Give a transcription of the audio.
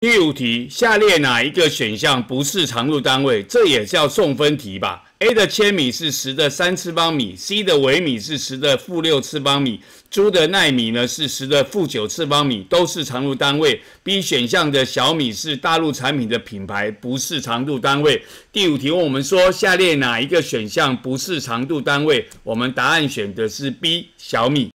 第五题，下列哪一个选项不是长度单位？这也叫送分题吧。A 的千米是十的三次方米，C 的微米是十的负六次方米猪的纳米呢是十的负九次方米，都是长度单位。B 选项的小米是大陆产品的品牌，不是长度单位。第五题问我们说，下列哪一个选项不是长度单位？我们答案选的是 B，小米。